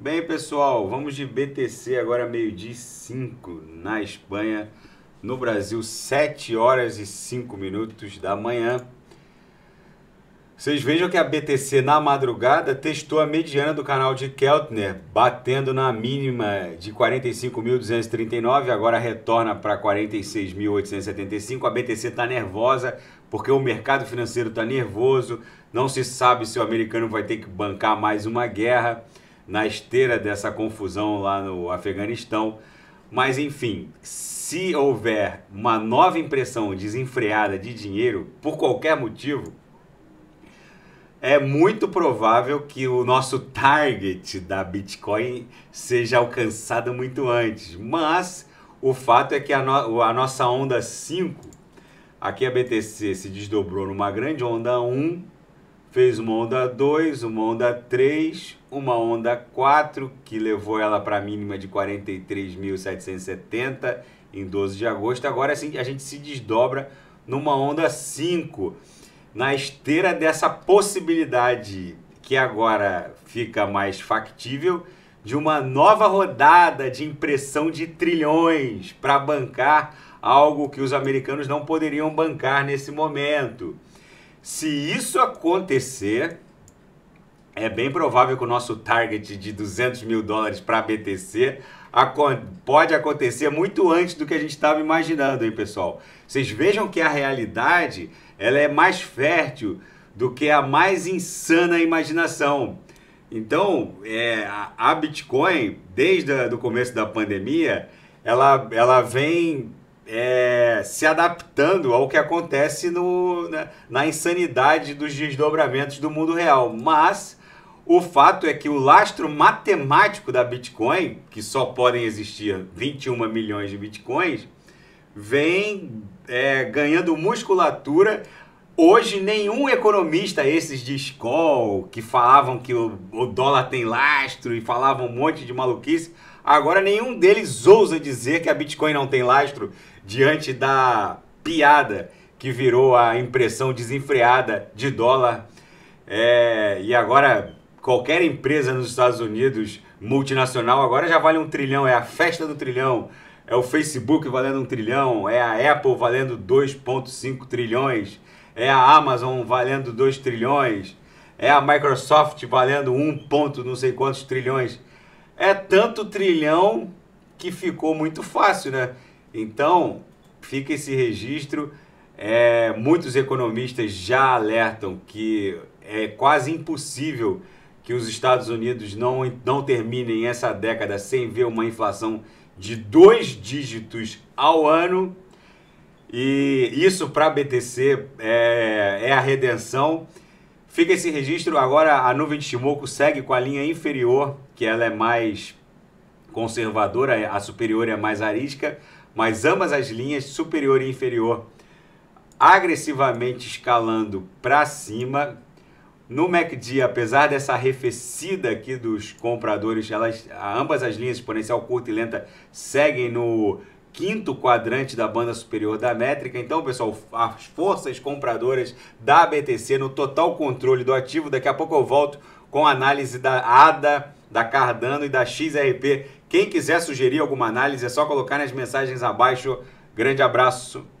Bem, pessoal, vamos de BTC agora meio-dia 5 na Espanha, no Brasil 7 horas e 5 minutos da manhã. Vocês vejam que a BTC na madrugada testou a mediana do canal de Keltner, batendo na mínima de 45.239, agora retorna para 46.875. A BTC está nervosa porque o mercado financeiro está nervoso, não se sabe se o americano vai ter que bancar mais uma guerra na esteira dessa confusão lá no Afeganistão. Mas enfim, se houver uma nova impressão desenfreada de dinheiro, por qualquer motivo, é muito provável que o nosso target da Bitcoin seja alcançado muito antes. Mas o fato é que a, no a nossa onda 5, aqui a BTC se desdobrou numa grande onda 1, fez uma onda 2, uma onda 3, uma onda 4, que levou ela para a mínima de 43.770 em 12 de agosto. Agora a gente se desdobra numa onda 5, na esteira dessa possibilidade que agora fica mais factível de uma nova rodada de impressão de trilhões para bancar algo que os americanos não poderiam bancar nesse momento. Se isso acontecer, é bem provável que o nosso target de 200 mil dólares para BTC pode acontecer muito antes do que a gente estava imaginando, hein, pessoal? Vocês vejam que a realidade ela é mais fértil do que a mais insana imaginação. Então, é, a Bitcoin, desde o começo da pandemia, ela, ela vem é, se adaptando ao que acontece no, na, né, na insanidade dos desdobramentos do mundo real. Mas o fato é que o lastro matemático da Bitcoin, que só podem existir 21 milhões de Bitcoins, vem é, ganhando musculatura. Hoje, nenhum economista, esses de escola, que falavam que o, o dólar tem lastro e falavam um monte de maluquice, Agora nenhum deles ousa dizer que a Bitcoin não tem lastro diante da piada que virou a impressão desenfreada de dólar. É, e agora qualquer empresa nos Estados Unidos multinacional agora já vale um trilhão, é a festa do trilhão, é o Facebook valendo um trilhão, é a Apple valendo 2,5 trilhões, é a Amazon valendo 2 trilhões, é a Microsoft valendo 1 ponto não sei quantos trilhões é tanto trilhão que ficou muito fácil, né? Então, fica esse registro. É, muitos economistas já alertam que é quase impossível que os Estados Unidos não, não terminem essa década sem ver uma inflação de dois dígitos ao ano. E isso para a BTC é, é a redenção. Fica esse registro. Agora a nuvem de Shimoku segue com a linha inferior que ela é mais conservadora, é, a superior é mais arisca, mas ambas as linhas, superior e inferior, agressivamente escalando para cima. No MACD, apesar dessa arrefecida aqui dos compradores, elas, ambas as linhas, exponencial curta e lenta, seguem no quinto quadrante da banda superior da métrica. Então, pessoal, as forças compradoras da BTC no total controle do ativo. Daqui a pouco eu volto com análise da ADA, da Cardano e da XRP. Quem quiser sugerir alguma análise, é só colocar nas mensagens abaixo. Grande abraço.